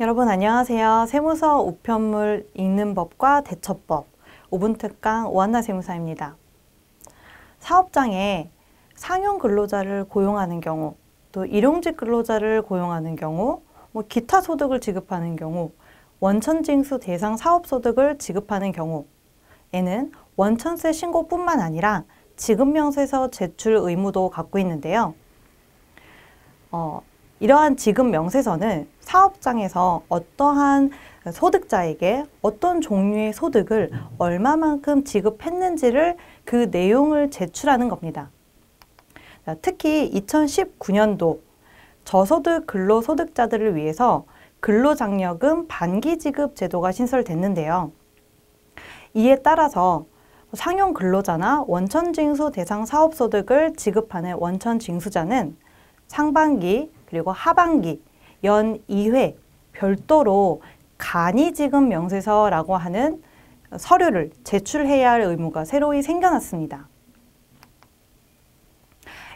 여러분 안녕하세요. 세무서 우편물 읽는 법과 대처법 5분특강 오한나 세무사입니다. 사업장에 상용 근로자를 고용하는 경우 또 일용직 근로자를 고용하는 경우 뭐 기타 소득을 지급하는 경우 원천징수 대상 사업소득을 지급하는 경우에는 원천세 신고뿐만 아니라 지급명세서 제출 의무도 갖고 있는데요. 어, 이러한 지급 명세서는 사업장에서 어떠한 소득자에게 어떤 종류의 소득을 얼마만큼 지급했는지를 그 내용을 제출하는 겁니다. 특히 2019년도 저소득 근로소득자들을 위해서 근로장려금 반기지급 제도가 신설됐는데요. 이에 따라서 상용 근로자나 원천징수 대상 사업소득을 지급하는 원천징수자는 상반기 그리고 하반기 연 2회 별도로 간이 지금 명세서라고 하는 서류를 제출해야 할 의무가 새로이 생겨났습니다.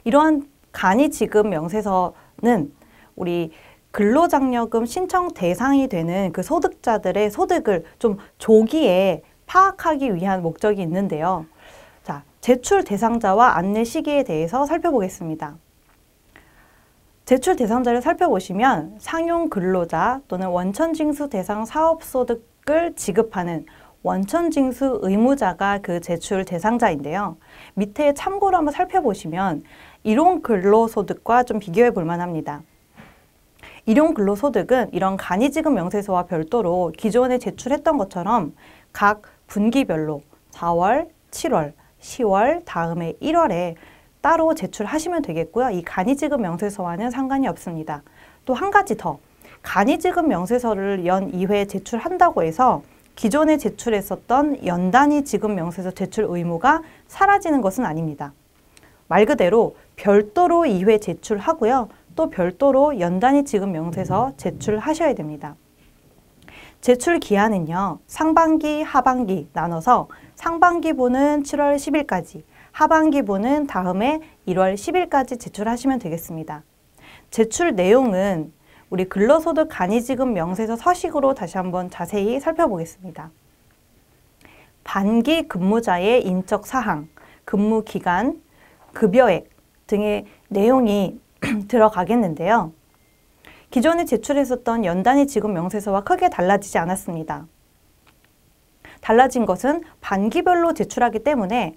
이러한 간이 지금 명세서는 우리 근로장려금 신청 대상이 되는 그 소득자들의 소득을 좀 조기에 파악하기 위한 목적이 있는데요. 자, 제출 대상자와 안내 시기에 대해서 살펴보겠습니다. 제출 대상자를 살펴보시면 상용 근로자 또는 원천징수 대상 사업소득을 지급하는 원천징수 의무자가 그 제출 대상자인데요. 밑에 참고로 한번 살펴보시면 일용 근로소득과 좀 비교해 볼 만합니다. 일용 근로소득은 이런 간이지급 명세서와 별도로 기존에 제출했던 것처럼 각 분기별로 4월, 7월, 10월, 다음에 1월에 따로 제출하시면 되겠고요. 이 간이지급 명세서와는 상관이 없습니다. 또 한 가지 더, 간이지급 명세서를 연 2회 제출한다고 해서 기존에 제출했었던 연단위 지급 명세서 제출 의무가 사라지는 것은 아닙니다. 말 그대로 별도로 2회 제출하고요. 또 별도로 연단위 지급 명세서 제출하셔야 됩니다. 제출 기한은요. 상반기, 하반기 나눠서 상반기분은 7월 10일까지, 하반기분은 다음에 1월 10일까지 제출하시면 되겠습니다. 제출 내용은 우리 근로소득 간이지급 명세서 서식으로 다시 한번 자세히 살펴보겠습니다. 반기 근무자의 인적 사항, 근무 기간, 급여액 등의 내용이 들어가겠는데요. 기존에 제출했었던 연단위 지급 명세서와 크게 달라지지 않았습니다. 달라진 것은 반기별로 제출하기 때문에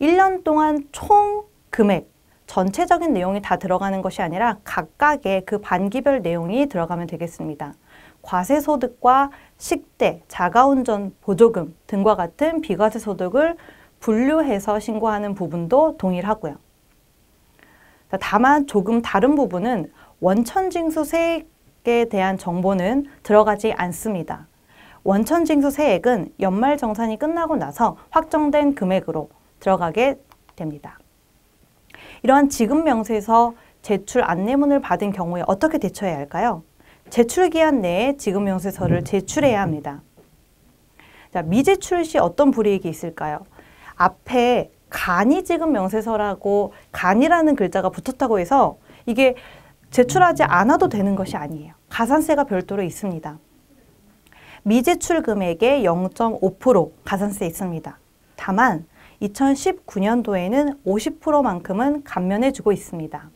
1년 동안 총 금액 전체적인 내용이 다 들어가는 것이 아니라 각각의 그 반기별 내용이 들어가면 되겠습니다. 과세 소득과 식대, 자가운전 보조금 등과 같은 비과세 소득을 분류해서 신고하는 부분도 동일하고요. 다만 조금 다른 부분은 원천징수 세액에 대한 정보는 들어가지 않습니다. 원천징수 세액은 연말정산이 끝나고 나서 확정된 금액으로 들어가게 됩니다. 이러한 지급 명세서 제출 안내문을 받은 경우에 어떻게 대처해야 할까요? 제출 기한 내에 지급 명세서를 제출해야 합니다. 자, 미제출 시 어떤 불이익이 있을까요? 앞에 간이 지급 명세서라고 간이라는 글자가 붙었다고 해서 이게 제출하지 않아도 되는 것이 아니에요. 가산세가 별도로 있습니다. 미제출 금액의 0.5% 가산세 있습니다. 다만 2019년도에는 50%만큼은 감면해 주고 있습니다.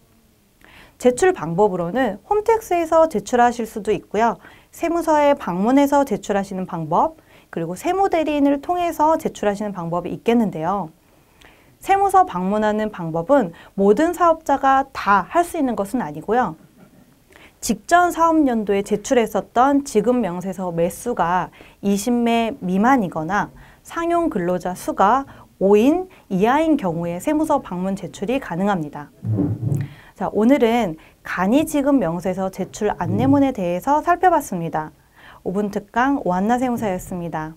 제출 방법으로는 홈택스에서 제출하실 수도 있고요. 세무서에 방문해서 제출하시는 방법, 그리고 세무대리인을 통해서 제출하시는 방법이 있겠는데요. 세무서 방문하는 방법은 모든 사업자가 다 할 수 있는 것은 아니고요. 직전 사업연도에 제출했었던 지급 명세서 매수가 20매 미만이거나 상용 근로자 수가 5인 이하인 경우에 세무서 방문 제출이 가능합니다. 자, 오늘은 간이 지급 명세서 제출 안내문에 대해서 살펴봤습니다. 5분 특강 오나 세무사였습니다.